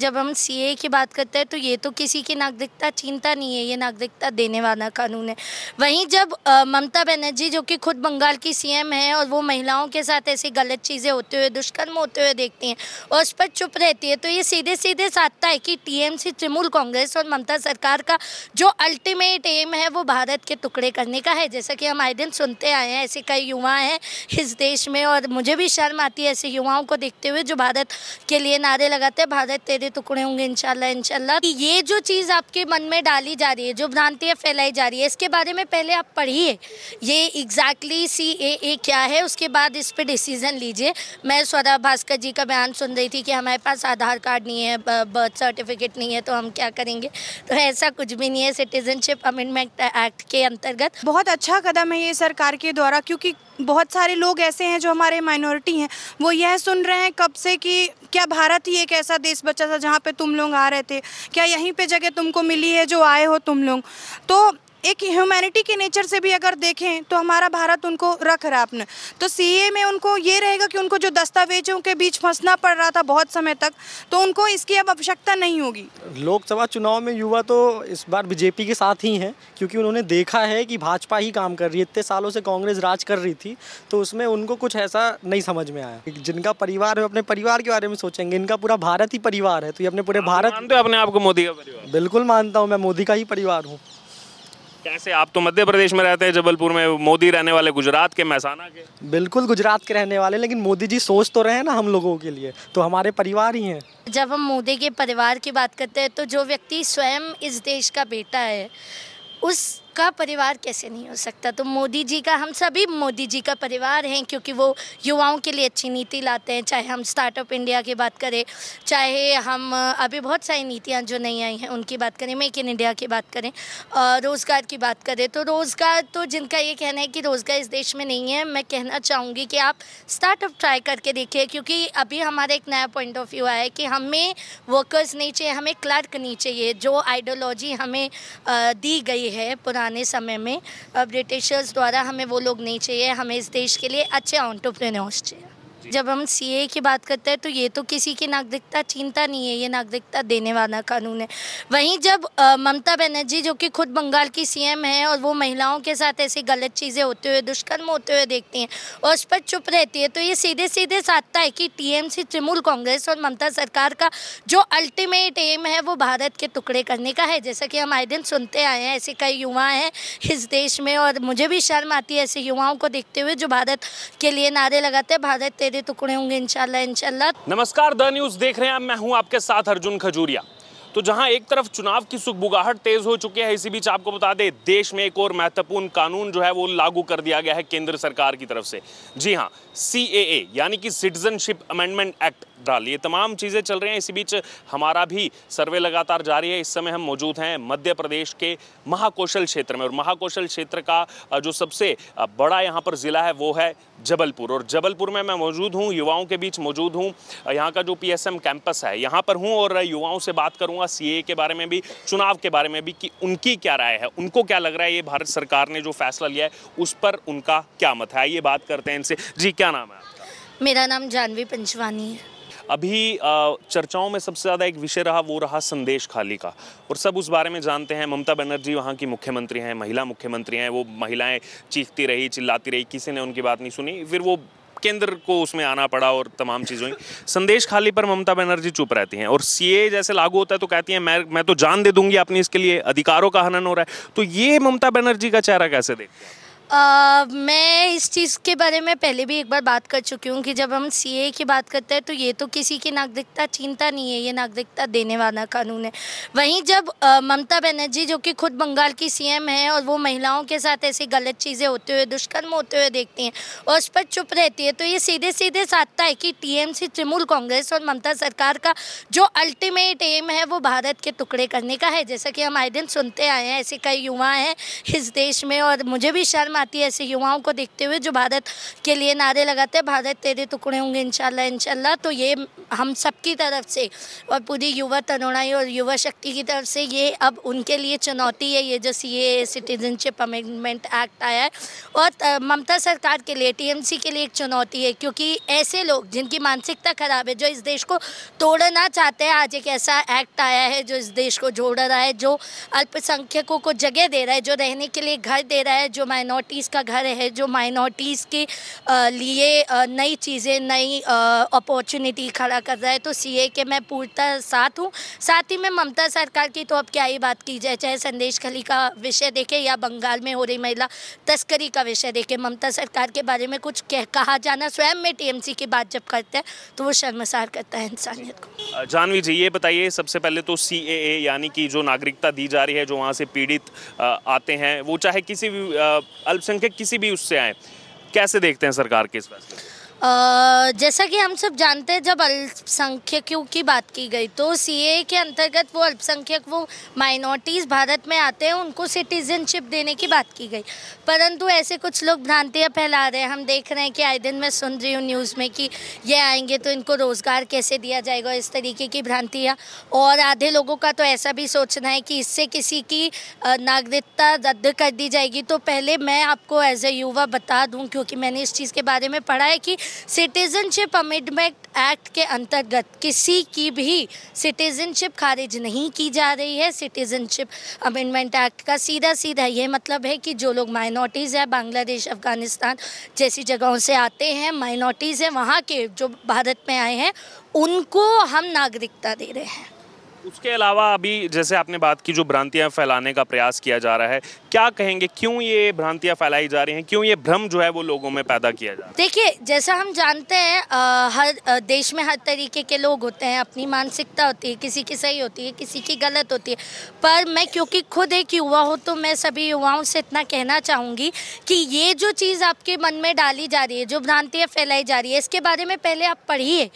जब हम ए की बात करते हैं तो ये तो किसी की नागरिकता चिंता नहीं है ये नागरिकता देने वाला कानून है वहीं जब ममता बनर्जी जो कि खुद बंगाल की सीएम है और वो महिलाओं के साथ ऐसी गलत चीज़ें होते हुए दुष्कर्म होते हुए देखती हैं और उस पर चुप रहती है तो ये सीधे सीधे साधता है कि टीएमसी तृणमूल कांग्रेस और ममता सरकार का जो अल्टीमेट एम है वो भारत के टुकड़े करने का है जैसा कि हम आए दिन सुनते आए हैं ऐसे कई युवा हैं इस देश में और मुझे भी शर्म आती है ऐसे युवाओं को देखते हुए जो भारत के लिए नारे लगाते हैं भारत तेरे आधे टुकड़े होंगे इनशाला इनशाला ये जो चीज़ आपके मन में डाली जा रही है जो भ्रांतियाँ फैलाई जा रही है इसके बारे में पहले आप पढ़िए ये एग्जैक्टली सी ए ए क्या है उसके बाद इस पर डिसीज़न लीजिए मैं स्वरा भास्कर जी का बयान सुन रही थी कि हमारे पास आधार कार्ड नहीं है बर्थ सर्टिफिकेट नहीं है तो हम क्या करेंगे तो ऐसा कुछ भी नहीं है सिटीजनशिप अमेंडमेंट एक्ट के अंतर्गत बहुत अच्छा कदम है ये सरकार के द्वारा क्योंकि बहुत सारे लोग ऐसे हैं जो हमारे माइनॉरिटी हैं वो यह सुन रहे हैं कब से कि क्या भारत ही एक ऐसा देश बचा था जहाँ पे तुम लोग आ रहे थे क्या यहीं पे जगह तुमको मिली है जो आए हो तुम लोग तो एक ह्यूमैनिटी के नेचर से भी अगर देखें तो हमारा भारत उनको रख रहा अपने तो सी में उनको ये रहेगा कि उनको जो दस्तावेजों के बीच फंसना पड़ रहा था बहुत समय तक तो उनको इसकी अब आवश्यकता नहीं होगी लोकसभा चुनाव में युवा तो इस बार बीजेपी के साथ ही हैं क्योंकि उन्होंने देखा है कि भाजपा ही काम कर रही है इतने सालों से कांग्रेस राज कर रही थी तो उसमें उनको कुछ ऐसा नहीं समझ में आया जिनका परिवार है अपने परिवार के बारे में सोचेंगे इनका पूरा भारत ही परिवार है तो ये अपने पूरे भारत अपने आप को मोदी का परिवार बिल्कुल मानता हूँ मैं मोदी का ही परिवार हूँ कैसे आप तो मध्य प्रदेश में रहते हैं जबलपुर में मोदी रहने वाले गुजरात के महसाना के बिल्कुल गुजरात के रहने वाले लेकिन मोदी जी सोच तो रहे हैं ना हम लोगों के लिए तो हमारे परिवार ही हैं जब हम मोदी के परिवार की बात करते हैं तो जो व्यक्ति स्वयं इस देश का बेटा है उस का परिवार कैसे नहीं हो सकता तो मोदी जी का हम सभी मोदी जी का परिवार हैं क्योंकि वो युवाओं के लिए अच्छी नीति लाते हैं चाहे हम स्टार्टअप इंडिया की बात करें चाहे हम अभी बहुत सारी नीतियाँ जो नहीं आई हैं उनकी बात करें मेक इन इंडिया की बात करें और रोज़गार की बात करें तो रोज़गार तो जिनका ये कहना है कि रोज़गार इस देश में नहीं है मैं कहना चाहूँगी कि आप स्टार्टअप ट्राई करके देखिए क्योंकि अभी हमारा एक नया पॉइंट ऑफ व्यू आया है कि हमें वर्कर्स नहीं चाहिए हमें क्लर्क नहीं चाहिए जो आइडियोलॉजी हमें दी गई है पुरानी पुराने समय में ब्रिटिशर्स द्वारा हमें वो लोग नहीं चाहिए हमें इस देश के लिए अच्छे ऑन्टरप्रेन्योर्स चाहिए जब हम ए की बात करते हैं तो ये तो किसी की नागरिकता चिंता नहीं है ये नागरिकता देने वाला कानून है वहीं जब ममता बनर्जी जो कि खुद बंगाल की सीएम है और वो महिलाओं के साथ ऐसी गलत चीज़ें होते हुए दुष्कर्म होते हुए देखती हैं और उस पर चुप रहती है तो ये सीधे सीधे साधता है कि टीएमसी तृणमूल कांग्रेस और ममता सरकार का जो अल्टीमेट एम है वो भारत के टुकड़े करने का है जैसा कि हम आए दिन सुनते आए हैं ऐसे कई युवा हैं इस देश में और मुझे भी शर्म आती है ऐसे युवाओं को देखते हुए जो भारत के लिए नारे लगाते हैं भारत तेरे आधे टुकड़े होंगे इनशाला इनशाला नमस्कार द न्यूज देख रहे हैं मैं हूँ आपके साथ अर्जुन खजूरिया तो जहां एक तरफ चुनाव की सुखबुगाहट तेज हो चुकी है इसी बीच आपको बता दें देश में एक और महत्वपूर्ण कानून जो है वो लागू कर दिया गया है केंद्र सरकार की तरफ से जी हां सी यानी कि सिटीजनशिप अमेंडमेंट एक्ट डाल ये तमाम चीज़ें चल रही हैं इसी बीच हमारा भी सर्वे लगातार जारी है इस समय हम मौजूद हैं मध्य प्रदेश के महाकौशल क्षेत्र में और महाकौशल क्षेत्र का जो सबसे बड़ा यहाँ पर ज़िला है वो है जबलपुर और जबलपुर में मैं मौजूद हूँ युवाओं के बीच मौजूद हूँ यहाँ का जो पीएसएम कैंपस है यहाँ पर हूँ और युवाओं से बात करूँगा सीए के बारे में भी चुनाव के बारे में भी कि उनकी क्या राय है उनको क्या लग रहा है ये भारत सरकार ने जो फैसला लिया है उस पर उनका क्या मत है आइए बात करते हैं इनसे जी क्या नाम है मेरा नाम जानवी पंचवानी है अभी चर्चाओं में सबसे ज़्यादा एक विषय रहा वो रहा संदेश खाली का और सब उस बारे में जानते हैं ममता बनर्जी वहाँ की मुख्यमंत्री हैं महिला मुख्यमंत्री हैं वो महिलाएं चीखती रही चिल्लाती रही किसी ने उनकी बात नहीं सुनी फिर वो केंद्र को उसमें आना पड़ा और तमाम चीज़ों की संदेश खाली पर ममता बनर्जी चुप रहती हैं और सी जैसे लागू होता है तो कहती हैं मैं मैं तो जान दे दूंगी अपनी इसके लिए अधिकारों का हनन हो रहा है तो ये ममता बनर्जी का चेहरा कैसे देखते हैं Uh, मैं इस चीज़ के बारे में पहले भी एक बार बात कर चुकी हूँ कि जब हम ए की बात करते हैं तो ये तो किसी की नागरिकता चिंता नहीं है ये नागरिकता देने वाला कानून है वहीं जब uh, ममता बनर्जी जो कि खुद बंगाल की सीएम है और वो महिलाओं के साथ ऐसी गलत चीज़ें होते हुए दुष्कर्म होते हुए देखती हैं और उस पर चुप रहती है तो ये सीधे सीधे साधता है कि सी तृणमूल कांग्रेस और ममता सरकार का जो अल्टीमेट एम है वो भारत के टुकड़े करने का है जैसा कि हम आए दिन सुनते आए हैं ऐसे कई युवा हैं इस देश में और मुझे भी शर्म शर्म आती है ऐसे युवाओं को देखते हुए जो भारत के लिए नारे लगाते हैं भारत तेरे टुकड़े होंगे इंशाल्लाह इंशाल्लाह तो ये हम सबकी तरफ से और पूरी युवा तरुणाई और युवा शक्ति की तरफ से ये अब उनके लिए चुनौती है ये जो C A citizenship amendment act आया है और ममता सरकार के लिए टीएमसी के लिए एक चुनौती है क्योंकि ऐसे लोग जिनकी मानसिकता ख़राब है जो इस देश को तोड़ना चाहते हैं आज एक ऐसा एक्ट आया है जो इस देश को जोड़ रहा है जो अल्पसंख्यकों को जगह दे रहा है जो रहने के लिए घर दे रहा है जो माइनॉरिटी माइनॉरिटीज़ का घर है जो माइनॉरिटीज़ के लिए नई चीज़ें नई अपॉर्चुनिटी खड़ा कर रहा है तो सीए के मैं पूर्णतः साथ हूँ साथ ही मैं ममता सरकार की तो अब क्या ही बात की जाए चाहे संदेश खली का विषय देखें या बंगाल में हो रही महिला तस्करी का विषय देखें ममता सरकार के बारे में कुछ कह कहा जाना स्वयं में टीएमसी की बात जब करते हैं तो वो शर्मसार करता है इंसानियत को जानवी जी ये बताइए सबसे पहले तो सी यानी कि जो नागरिकता दी जा रही है जो वहाँ से पीड़ित आते हैं वो चाहे किसी भी अल्पसंख्यक किसी भी उससे आए कैसे देखते हैं सरकार के इस फैसले जैसा कि हम सब जानते हैं जब अल्पसंख्यकों की बात की गई तो सीए के अंतर्गत वो अल्पसंख्यक वो माइनॉरिटीज़ भारत में आते हैं उनको सिटीजनशिप देने की बात की गई परंतु ऐसे कुछ लोग भ्रांतियाँ फैला रहे हैं हम देख रहे हैं कि आए दिन मैं सुन रही हूँ न्यूज़ में कि ये आएंगे तो इनको रोज़गार कैसे दिया जाएगा इस तरीके की भ्रांतियाँ और आधे लोगों का तो ऐसा भी सोचना है कि इससे किसी की नागरिकता रद्द कर दी जाएगी तो पहले मैं आपको एज ए युवा बता दूँ क्योंकि मैंने इस चीज़ के बारे में पढ़ा है कि सिटीजनशिप अमेंडमेंट एक्ट के अंतर्गत किसी की भी सिटीजनशिप खारिज नहीं की जा रही है सिटीजनशिप अमेंडमेंट एक्ट का सीधा सीधा ये मतलब है कि जो लोग माइनॉरिटीज़ है बांग्लादेश अफ़गानिस्तान जैसी जगहों से आते हैं माइनॉरिटीज़ हैं वहाँ के जो भारत में आए हैं उनको हम नागरिकता दे रहे हैं उसके अलावा अभी जैसे आपने बात की जो भ्रांतियाँ फैलाने का प्रयास किया जा रहा है क्या कहेंगे क्यों ये भ्रांतियाँ फैलाई जा रही हैं क्यों ये भ्रम जो है वो लोगों में पैदा किया जा रहा है देखिए जैसा हम जानते हैं हर देश में हर तरीके के लोग होते हैं अपनी मानसिकता होती है किसी की सही होती है किसी की गलत होती है पर मैं क्योंकि खुद एक युवा हूँ तो मैं सभी युवाओं से इतना कहना चाहूँगी कि ये जो चीज़ आपके मन में डाली जा रही है जो भ्रांतियाँ फैलाई जा रही है इसके बारे में पहले आप पढ़िए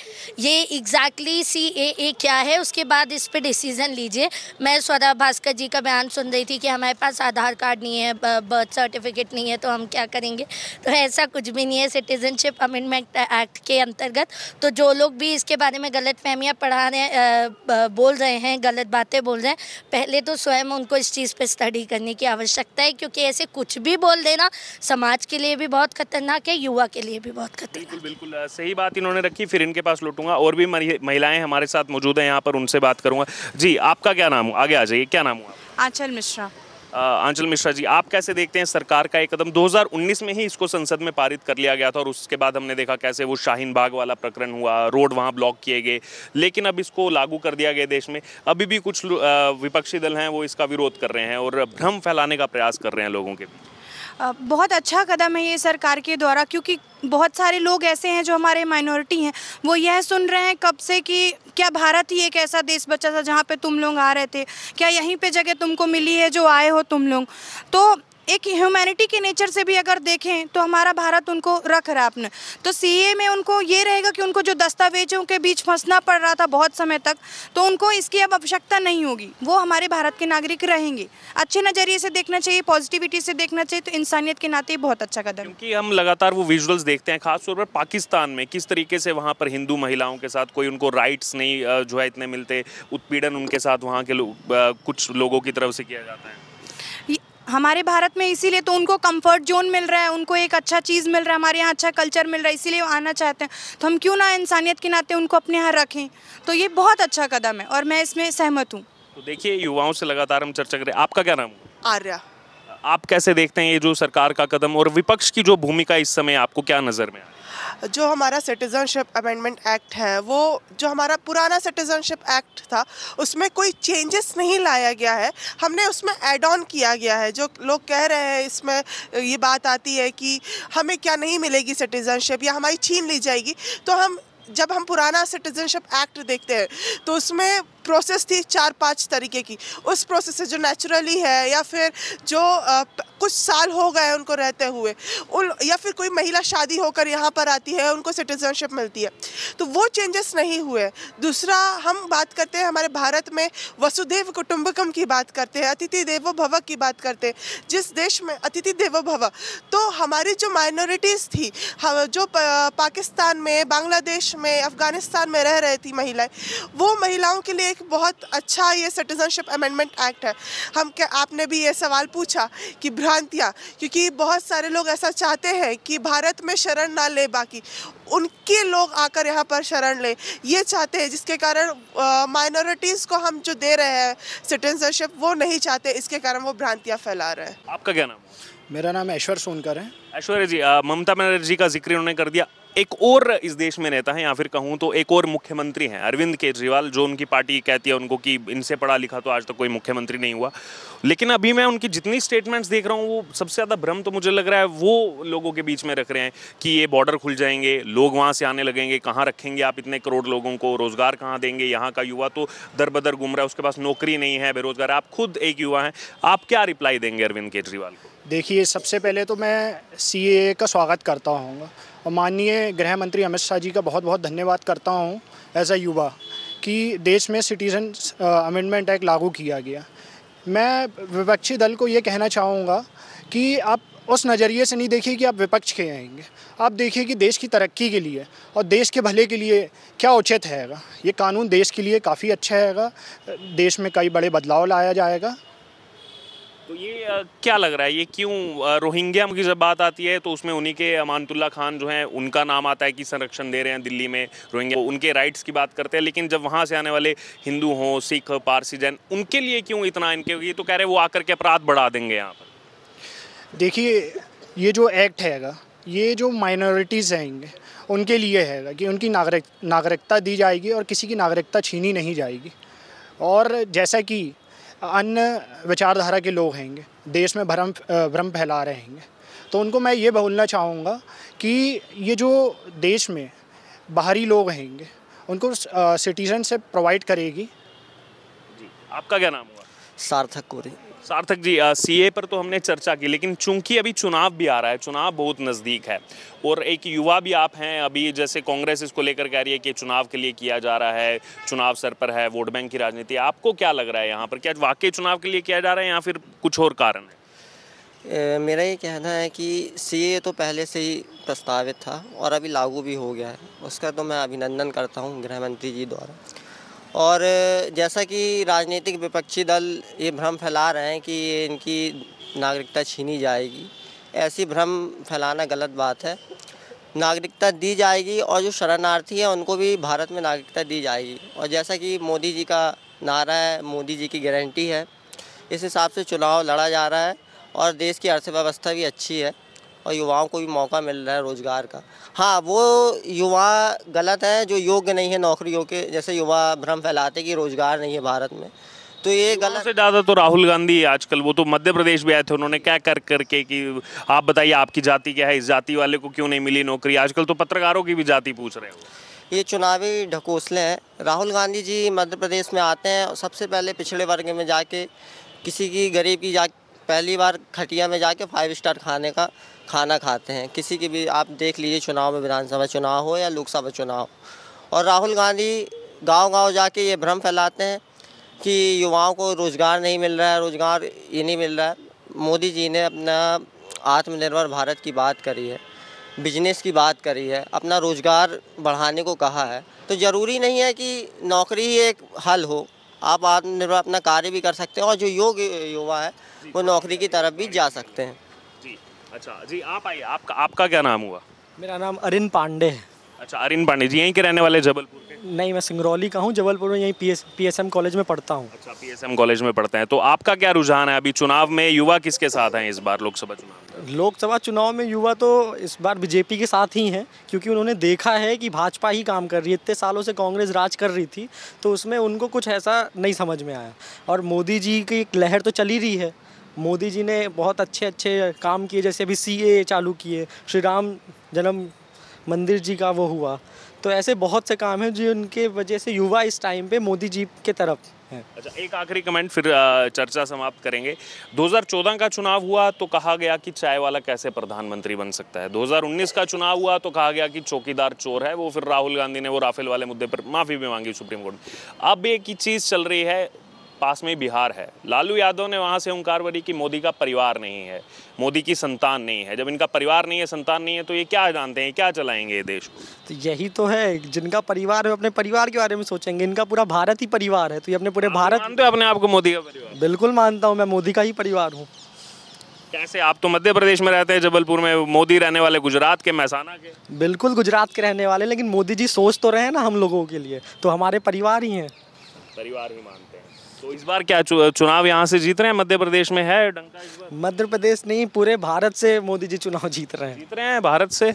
ये एग्जैक्टली सी ए क्या है उसके बाद इस पर डिसीज़न लीजिए मैं स्वदा भास्कर जी का बयान सुन रही थी कि हमारे पास आधार कार्ड नहीं है बर्थ सर्टिफिकेट नहीं है तो हम क्या करेंगे तो ऐसा कुछ भी नहीं है सिटीजनशिप अमेंडमेंट एक्ट के अंतर्गत तो जो लोग भी इसके बारे में गलत फहमियाँ पढ़ा रहे बोल रहे हैं गलत बातें बोल रहे हैं पहले तो स्वयं उनको इस चीज़ पर स्टडी करने की आवश्यकता है क्योंकि ऐसे कुछ भी बोल देना समाज के लिए भी बहुत खतरनाक है युवा के लिए भी बहुत खतरनाक बिल्कुल सही बात इन्होंने रखी फिर इनके पास लौटूंगा और भी महिलाएं हमारे साथ मौजूद हैं यहाँ पर उनसे बात करूंगा जी आपका क्या नाम आगे आ जाइए क्या नाम हुआ आंचल मिश्रा आंचल मिश्रा जी आप कैसे देखते हैं सरकार का एक कदम 2019 में ही इसको संसद में पारित कर लिया गया था और उसके बाद हमने देखा कैसे वो शाहीन बाग वाला प्रकरण हुआ रोड वहाँ ब्लॉक किए गए लेकिन अब इसको लागू कर दिया गया देश में अभी भी कुछ विपक्षी दल हैं वो इसका विरोध कर रहे हैं और भ्रम फैलाने का प्रयास कर रहे हैं लोगों के बीच बहुत अच्छा कदम है ये सरकार के द्वारा क्योंकि बहुत सारे लोग ऐसे हैं जो हमारे माइनॉरिटी हैं वो यह सुन रहे हैं कब से कि क्या भारत ही एक ऐसा देश बचा था जहाँ पे तुम लोग आ रहे थे क्या यहीं पे जगह तुमको मिली है जो आए हो तुम लोग तो एक ह्यूमैनिटी के नेचर से भी अगर देखें तो हमारा भारत उनको रख रहा अपने तो सी में उनको ये रहेगा कि उनको जो दस्तावेजों के बीच फंसना पड़ रहा था बहुत समय तक तो उनको इसकी अब आवश्यकता नहीं होगी वो हमारे भारत के नागरिक रहेंगे अच्छे नज़रिए से देखना चाहिए पॉजिटिविटी से देखना चाहिए तो इंसानियत के नाते बहुत अच्छा कदम क्योंकि हम लगातार वो विजुअल्स देखते हैं खासतौर पर पाकिस्तान में किस तरीके से वहाँ पर हिंदू महिलाओं के साथ कोई उनको राइट्स नहीं जो है इतने मिलते उत्पीड़न उनके साथ वहाँ के लोग कुछ लोगों की तरफ से किया जाता है हमारे भारत में इसीलिए तो उनको कंफर्ट जोन मिल रहा है उनको एक अच्छा चीज़ मिल रहा है हमारे यहाँ अच्छा कल्चर मिल रहा है इसीलिए वो आना चाहते हैं तो हम क्यों ना इंसानियत के नाते उनको अपने यहाँ रखें तो ये बहुत अच्छा कदम है और मैं इसमें सहमत हूँ तो देखिए युवाओं से लगातार हम चर्चा करें आपका क्या नाम आर्या आप कैसे देखते हैं ये जो सरकार का कदम और विपक्ष की जो भूमिका इस समय आपको क्या नज़र में आ जो हमारा सिटीज़नशिप अमेंडमेंट एक्ट है वो जो हमारा पुराना सिटीज़नशिप एक्ट था उसमें कोई चेंजेस नहीं लाया गया है हमने उसमें एड ऑन किया गया है जो लोग कह रहे हैं इसमें ये बात आती है कि हमें क्या नहीं मिलेगी सिटीज़नशिप या हमारी छीन ली जाएगी तो हम जब हम पुराना सिटीजनशिप एक्ट देखते हैं तो उसमें प्रोसेस थी चार पांच तरीके की उस प्रोसेस से जो नेचुरली है या फिर जो कुछ साल हो गए उनको रहते हुए उन या फिर कोई महिला शादी होकर यहाँ पर आती है उनको सिटीजनशिप मिलती है तो वो चेंजेस नहीं हुए दूसरा हम बात करते हैं हमारे भारत में वसुदेव कुटुम्बकम की बात करते हैं अतिथि देवो भव की बात करते हैं जिस देश में अतिथि देवो भव तो हमारी जो माइनॉरिटीज़ थी जो पाकिस्तान में बांग्लादेश में अफ़गानिस्तान में रह रही थी महिलाएं वो महिलाओं के लिए एक बहुत अच्छा ये सिटीजनशिप अमेंडमेंट एक्ट है हम क्या आपने भी ये सवाल पूछा कि भ्रांतियाँ क्योंकि बहुत सारे लोग ऐसा चाहते हैं कि भारत में शरण ना ले बाकी उनके लोग आकर यहाँ पर शरण ले ये चाहते हैं जिसके कारण माइनॉरिटीज़ को हम जो दे रहे हैं सिटीजनशिप वो नहीं चाहते इसके कारण वो भ्रांतियाँ फैला रहे हैं आपका क्या नाम मेरा नाम ऐश्वर्य सोनकर है ऐश्वर्य जी ममता बनर्जी का जिक्र उन्होंने कर दिया एक और इस देश में नेता है या फिर कहूँ तो एक और मुख्यमंत्री हैं अरविंद केजरीवाल जो उनकी पार्टी कहती है उनको कि इनसे पढ़ा लिखा तो आज तक तो कोई मुख्यमंत्री नहीं हुआ लेकिन अभी मैं उनकी जितनी स्टेटमेंट्स देख रहा हूँ वो सबसे ज़्यादा भ्रम तो मुझे लग रहा है वो लोगों के बीच में रख रहे हैं कि ये बॉर्डर खुल जाएंगे लोग वहाँ से आने लगेंगे कहाँ रखेंगे आप इतने करोड़ लोगों को रोज़गार कहाँ देंगे यहाँ का युवा तो दर बदर घूम रहा है उसके पास नौकरी नहीं है बेरोज़गार आप खुद एक युवा हैं आप क्या रिप्लाई देंगे अरविंद केजरीवाल को देखिए सबसे पहले तो मैं ए का स्वागत करता हूँ और माननीय गृह मंत्री अमित शाह जी का बहुत बहुत धन्यवाद करता हूँ एज अ युवा कि देश में सिटीजन अमेंडमेंट एक्ट लागू किया गया मैं विपक्षी दल को ये कहना चाहूँगा कि आप उस नज़रिए से नहीं देखिए कि आप विपक्ष के आएंगे आप देखिए कि देश की तरक्की के लिए और देश के भले के लिए क्या उचित हैगा ये कानून देश के लिए काफ़ी अच्छा हैगा देश में कई बड़े बदलाव लाया जाएगा तो ये क्या लग रहा है ये क्यों रोहिंग्या की जब बात आती है तो उसमें उन्हीं के अमानतुल्ला खान जो हैं उनका नाम आता है कि संरक्षण दे रहे हैं दिल्ली में रोहिंग्या उनके राइट्स की बात करते हैं लेकिन जब वहाँ से आने वाले हिंदू हों सिख पारसी जैन उनके लिए क्यों इतना इनके ये तो कह रहे हैं वो आकर के अपराध बढ़ा देंगे यहाँ पर देखिए ये जो एक्ट हैगा ये जो माइनॉरिटीज़ हैं उनके लिए हैगा कि उनकी नागरिक नागरिकता दी जाएगी और किसी की नागरिकता छीनी नहीं जाएगी और जैसा कि अन्य विचारधारा के लोग हैंगे देश में भ्रम भ्रम फैला रहे हैंगे तो उनको मैं ये बोलना चाहूँगा कि ये जो देश में बाहरी लोग हैंगे उनको सिटीजनशिप प्रोवाइड करेगी जी आपका क्या नाम हुआ सार्थक कोरी सार्थक जी सीए पर तो हमने चर्चा की लेकिन चूंकि अभी चुनाव भी आ रहा है चुनाव बहुत नज़दीक है और एक युवा भी आप हैं अभी जैसे कांग्रेस इसको लेकर कह रही है कि चुनाव के लिए किया जा रहा है चुनाव सर पर है वोट बैंक की राजनीति आपको क्या लग रहा है यहाँ पर क्या वाकई चुनाव के लिए किया जा रहा है या फिर कुछ और कारण है ए, मेरा ये कहना है कि सी तो पहले से ही प्रस्तावित था और अभी लागू भी हो गया है उसका तो मैं अभिनंदन करता हूँ गृह मंत्री जी द्वारा और जैसा कि राजनीतिक विपक्षी दल ये भ्रम फैला रहे हैं कि इनकी नागरिकता छीनी जाएगी ऐसी भ्रम फैलाना गलत बात है नागरिकता दी जाएगी और जो शरणार्थी हैं उनको भी भारत में नागरिकता दी जाएगी और जैसा कि मोदी जी का नारा है मोदी जी की गारंटी है इस हिसाब से चुनाव लड़ा जा रहा है और देश की अर्थव्यवस्था भी अच्छी है और युवाओं को भी मौका मिल रहा है रोज़गार का हाँ वो युवा गलत है जो योग्य नहीं है नौकरियों के जैसे युवा भ्रम फैलाते कि रोज़गार नहीं है भारत में तो ये गलत से ज़्यादा तो राहुल गांधी आजकल वो तो मध्य प्रदेश भी आए थे उन्होंने क्या कर करके कि आप बताइए आपकी जाति क्या है इस जाति वाले को क्यों नहीं मिली नौकरी आजकल तो पत्रकारों की भी जाति पूछ रहे हो ये चुनावी ढकोसले हैं राहुल गांधी जी मध्य प्रदेश में आते हैं सबसे पहले पिछड़े वर्ग में जाके किसी की गरीब की जा पहली बार खटिया में जाके फाइव स्टार खाने का खाना खाते हैं किसी की भी आप देख लीजिए चुनाव में विधानसभा चुनाव हो या लोकसभा चुनाव और राहुल गांधी गांव गांव जाके ये भ्रम फैलाते हैं कि युवाओं को रोज़गार नहीं मिल रहा है रोज़गार ये नहीं मिल रहा है मोदी जी ने अपना आत्मनिर्भर भारत की बात करी है बिजनेस की बात करी है अपना रोज़गार बढ़ाने को कहा है तो ज़रूरी नहीं है कि नौकरी ही एक हल हो आप आत्मनिर्भर अपना कार्य भी कर सकते हैं और जो योग युवा है वो नौकरी की तरफ भी जा सकते हैं जी अच्छा जी आप आइए आपका आपका क्या नाम हुआ मेरा नाम अरिन पांडे है अच्छा अरिन पांडे जी यहीं के रहने वाले जबलपुर के नहीं मैं सिंगरौली का हूँ जबलपुर में यहीं पी एस एम कॉलेज में पढ़ता हूँ अच्छा पी एस एम कॉलेज में पढ़ते हैं तो आपका क्या रुझान है अभी चुनाव में युवा किसके साथ हैं इस बार लोकसभा चुनाव लोकसभा चुनाव में युवा तो इस बार बीजेपी के साथ ही हैं क्योंकि उन्होंने देखा है कि भाजपा ही काम कर रही है इतने सालों से कांग्रेस राज कर रही थी तो उसमें उनको कुछ ऐसा नहीं समझ में आया और मोदी जी की एक लहर तो चली रही है मोदी जी ने बहुत अच्छे अच्छे काम किए जैसे अभी सी चालू किए श्री राम जन्म मंदिर जी का वो हुआ तो ऐसे बहुत से काम हैं जो उनके वजह से युवा इस टाइम पे मोदी जी के तरफ है अच्छा एक आखिरी कमेंट फिर चर्चा समाप्त करेंगे 2014 का चुनाव हुआ तो कहा गया कि चाय वाला कैसे प्रधानमंत्री बन सकता है 2019 का चुनाव हुआ तो कहा गया कि चौकीदार चोर है वो फिर राहुल गांधी ने वो राफेल वाले मुद्दे पर माफ़ी भी मांगी सुप्रीम कोर्ट अब एक ही चीज़ चल रही है पास में बिहार है लालू यादव ने वहाँ से ओंकार भरी की मोदी का परिवार नहीं है मोदी की संतान नहीं है जब इनका परिवार नहीं है संतान नहीं है तो ये क्या जानते हैं क्या चलाएंगे ये देश को तो यही तो है जिनका परिवार है अपने परिवार के बारे में सोचेंगे इनका पूरा भारत ही परिवार है तो ये अपने पूरे हाँ, भारत तो मानते हो अपने आप को मोदी का परिवार बिल्कुल मानता हूँ मैं मोदी का ही परिवार हूँ कैसे आप तो मध्य प्रदेश में रहते हैं जबलपुर में मोदी रहने वाले गुजरात के महसाना के बिल्कुल गुजरात के रहने वाले लेकिन मोदी जी सोच तो रहे हैं ना हम लोगों के लिए तो हमारे परिवार ही हैं परिवार ही मानते तो इस बार क्या चुनाव यहाँ से जीत रहे हैं मध्य प्रदेश में है मध्य प्रदेश नहीं पूरे भारत से मोदी जी चुनाव जीत रहे हैं जीत रहे हैं भारत से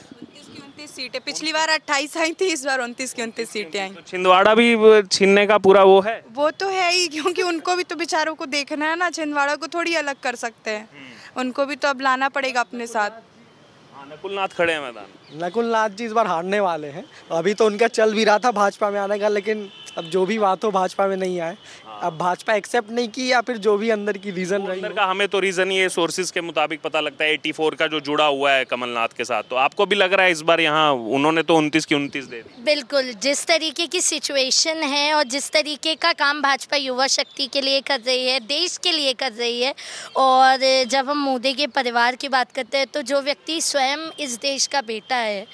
सीटें पिछली बार अट्ठाईस आई थी इस बार 29 की उनतीस सीटें आई तो छिंदवाड़ा भी छीनने का पूरा वो है वो तो है ही क्योंकि उनको भी तो बेचारों को देखना है ना छिंदवाड़ा को थोड़ी अलग कर सकते हैं हम्म। उनको भी तो अब लाना पड़ेगा अपने साथ हाँ, नकुलनाथ खड़े हैं मैदान नकुलनाथ जी इस बार हारने वाले हैं अभी तो उनका चल भी रहा था भाजपा में आने का लेकिन अब जो भी बात हो भाजपा में नहीं आए अब भाजपा एक्सेप्ट नहीं की या फिर जो भी अंदर की रीज़न रही अंदर का हमें तो रीज़न ये सोर्सेज के मुताबिक पता लगता है 84 का जो जुड़ा हुआ है कमलनाथ के साथ तो आपको भी लग रहा है इस बार यहाँ उन्होंने तो 29 की 29 दे दी बिल्कुल जिस तरीके की सिचुएशन है और जिस तरीके का काम भाजपा युवा शक्ति के लिए कर रही है देश के लिए कर रही है और जब हम मोदी के परिवार की बात करते हैं तो जो व्यक्ति स्वयं इस देश का बेटा है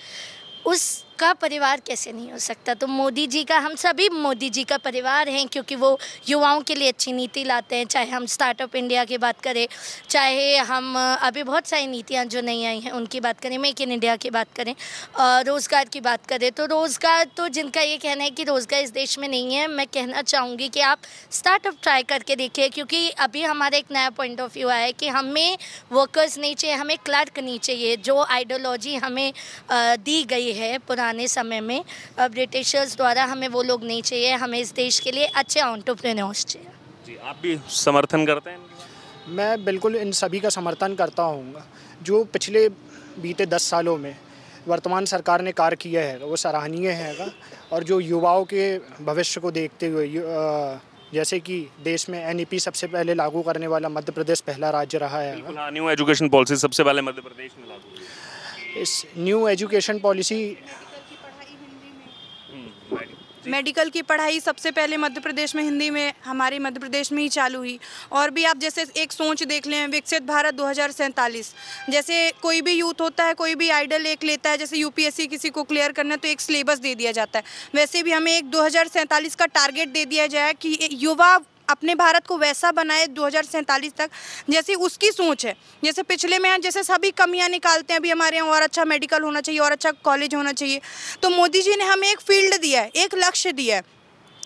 उस का परिवार कैसे नहीं हो सकता तो मोदी जी का हम सभी मोदी जी का परिवार हैं क्योंकि वो युवाओं के लिए अच्छी नीति लाते हैं चाहे हम स्टार्टअप इंडिया की बात करें चाहे हम अभी बहुत सारी नीतियाँ जो नहीं आई हैं उनकी बात करें मेक इन इंडिया की बात करें और रोज़गार की बात करें तो रोज़गार तो जिनका ये कहना है कि रोज़गार इस देश में नहीं है मैं कहना चाहूँगी कि आप स्टार्टअप ट्राई करके देखिए क्योंकि अभी हमारा एक नया पॉइंट ऑफ व्यू आया है कि हमें वर्कर्स नहीं चाहिए हमें क्लर्क नहीं चाहिए जो आइडियोलॉजी हमें दी गई है पुरानी पुराने समय में ब्रिटिशर्स द्वारा हमें वो लोग नहीं चाहिए हमें इस देश के लिए अच्छे ऑन्टरप्रेन्योर्स चाहिए जी आप भी समर्थन करते हैं मैं बिल्कुल इन सभी का समर्थन करता हूँ जो पिछले बीते दस सालों में वर्तमान सरकार ने कार्य किया है वो सराहनीय है और जो युवाओं के भविष्य को देखते हुए जैसे कि देश में एन e सबसे पहले लागू करने वाला मध्य प्रदेश पहला राज्य रहा है न्यू एजुकेशन पॉलिसी सबसे पहले मध्य प्रदेश में लागू इस न्यू एजुकेशन पॉलिसी मेडिकल की पढ़ाई सबसे पहले मध्य प्रदेश में हिंदी में हमारे मध्य प्रदेश में ही चालू हुई और भी आप जैसे एक सोच देख लें विकसित भारत दो जैसे कोई भी यूथ होता है कोई भी आइडल एक लेता है जैसे यूपीएससी किसी को क्लियर करना है तो एक सिलेबस दे दिया जाता है वैसे भी हमें एक दो का टारगेट दे दिया जाए कि युवा अपने भारत को वैसा बनाए दो तक जैसी उसकी सोच है जैसे पिछले में जैसे सभी कमियाँ निकालते हैं अभी हमारे यहाँ और अच्छा मेडिकल होना चाहिए और अच्छा कॉलेज होना चाहिए तो मोदी जी ने हमें एक फील्ड दिया है एक लक्ष्य दिया है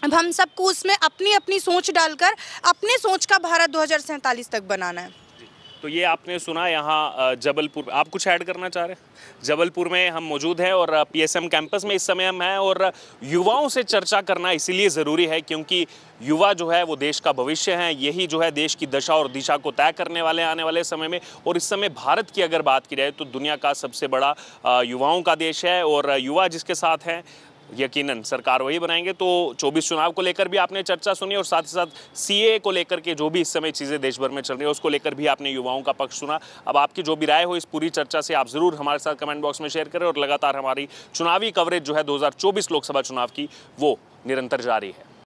अब हम सबको उसमें अपनी अपनी सोच डालकर अपने सोच का भारत दो तक बनाना है तो ये आपने सुना यहाँ जबलपुर आप कुछ ऐड करना चाह रहे हैं जबलपुर में हम मौजूद हैं और पीएसएम कैंपस में इस समय हम हैं और युवाओं से चर्चा करना इसीलिए ज़रूरी है क्योंकि युवा जो है वो देश का भविष्य है यही जो है देश की दशा और दिशा को तय करने वाले आने वाले समय में और इस समय भारत की अगर बात की जाए तो दुनिया का सबसे बड़ा युवाओं का देश है और युवा जिसके साथ हैं यकीनन सरकार वही बनाएंगे तो 24 चुनाव को लेकर भी आपने चर्चा सुनी और साथ ही साथ सी को लेकर के जो भी इस समय चीज़ें देश भर में चल रही है उसको लेकर भी आपने युवाओं का पक्ष सुना अब आपकी जो भी राय हो इस पूरी चर्चा से आप ज़रूर हमारे साथ कमेंट बॉक्स में शेयर करें और लगातार हमारी चुनावी कवरेज जो है दो लोकसभा चुनाव की वो निरंतर जारी है